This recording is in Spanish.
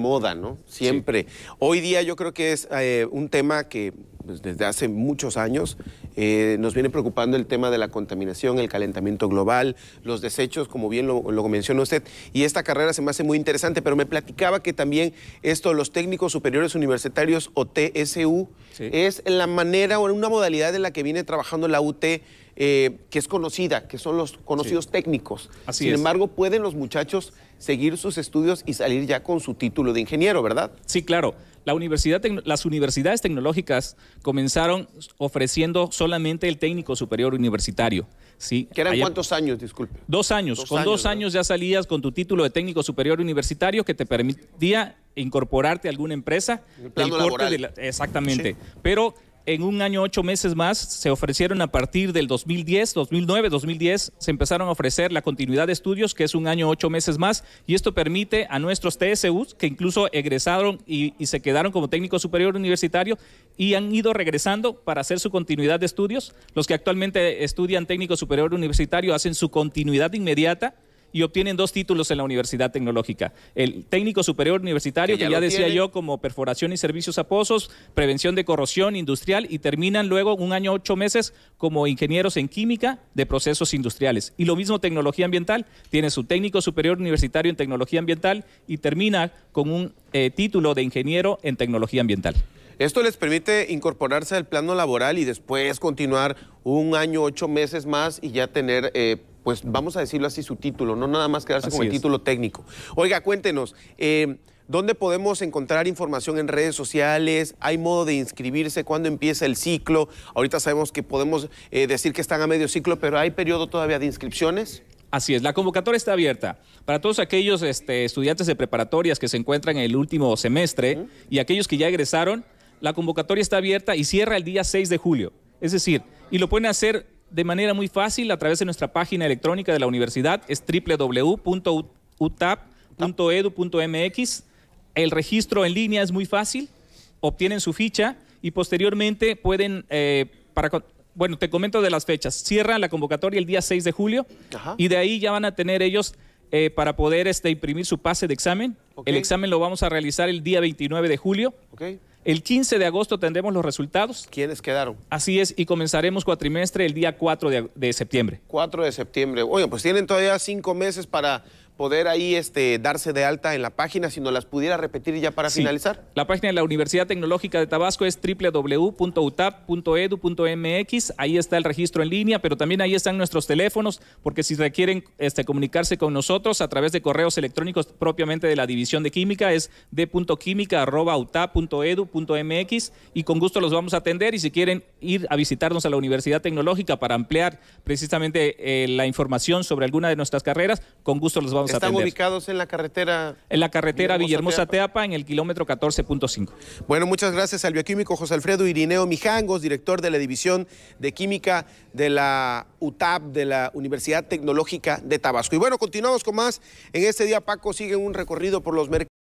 moda, ¿no? Siempre. Hoy día yo creo que es eh, un tema que pues, desde hace muchos años. Eh, nos viene preocupando el tema de la contaminación, el calentamiento global, los desechos, como bien lo, mencionó usted. Y esta carrera se me hace muy interesante, pero me platicaba que también esto, los técnicos superiores universitarios o TSU, es la manera o una modalidad en la que viene trabajando la UT. Eh, que es conocida, que son los conocidos técnicos. Sin embargo, pueden los muchachos seguir sus estudios y salir ya con su título de ingeniero, ¿verdad? Sí, claro. La universidad, las universidades tecnológicas comenzaron ofreciendo solamente el técnico superior universitario. ¿sí? ¿Que eran cuántos años, disculpe? Dos años. con dos años ya salías con tu título de técnico superior universitario que te permitía incorporarte a alguna empresa. El, exactamente. Pero en un año, ocho meses más, se ofrecieron a partir del 2010, 2009, 2010, se empezaron a ofrecer la continuidad de estudios, que es un año, ocho meses más, y esto permite a nuestros TSUs, que incluso egresaron y, y se quedaron como técnico superior universitario, y han ido regresando para hacer su continuidad de estudios. Los que actualmente estudian técnico superior universitario hacen su continuidad inmediata y obtienen dos títulos en la Universidad Tecnológica. El técnico superior universitario, que ya, decía yo, como perforación y servicios a pozos, prevención de corrosión industrial y terminan luego un año, ocho meses como ingenieros en química de procesos industriales. Y lo mismo tecnología ambiental, tiene su técnico superior universitario en tecnología ambiental y termina con un eh, título de ingeniero en tecnología ambiental. Esto les permite incorporarse al plano laboral y después continuar un año, ocho meses más y ya tener eh, pues vamos a decirlo así, su título, no nada más quedarse con el título técnico. Oiga, cuéntenos, eh, ¿dónde podemos encontrar información en redes sociales? ¿Hay modo de inscribirse? ¿Cuándo empieza el ciclo? Ahorita sabemos que podemos eh, decir que están a medio ciclo, pero ¿hay periodo todavía de inscripciones? Así es, la convocatoria está abierta para todos aquellos este, estudiantes de preparatorias que se encuentran en el último semestre y aquellos que ya egresaron la convocatoria está abierta y cierra el día 6 de julio. Es decir, y lo pueden hacer de manera muy fácil a través de nuestra página electrónica de la universidad, es www.utap.edu.mx. El registro en línea es muy fácil, obtienen su ficha y posteriormente pueden, eh, para, bueno, te comento de las fechas, cierra la convocatoria el día 6 de julio y de ahí ya van a tener ellos eh, para poder este, imprimir su pase de examen. El examen lo vamos a realizar el día 29 de julio. El 15 de agosto tendremos los resultados. ¿Quiénes quedaron? Así es, y comenzaremos cuatrimestre el día 4 de, septiembre. 4 de septiembre. Oye, pues tienen todavía cinco meses para poder ahí este, darse de alta en la página, si nos las pudiera repetir ya para finalizar. La página de la Universidad Tecnológica de Tabasco es www.utap.edu.mx. Ahí está el registro en línea, pero también ahí están nuestros teléfonos, porque si requieren este, comunicarse con nosotros a través de correos electrónicos propiamente de la División de Química, es d.química.utap.edu.mx y con gusto los vamos a atender. Y si quieren ir a visitarnos a la Universidad Tecnológica para ampliar precisamente eh, la información sobre alguna de nuestras carreras, con gusto los vamos a ¿Están ubicados en la carretera? En la carretera Villahermosa-Teapa, en el kilómetro 14.5. Bueno, muchas gracias al bioquímico José Alfredo Irineo Mijangos, director de la División de Química de la UTAP, de la Universidad Tecnológica de Tabasco. Y bueno, continuamos con más. En este día, Paco, sigue un recorrido por los mercados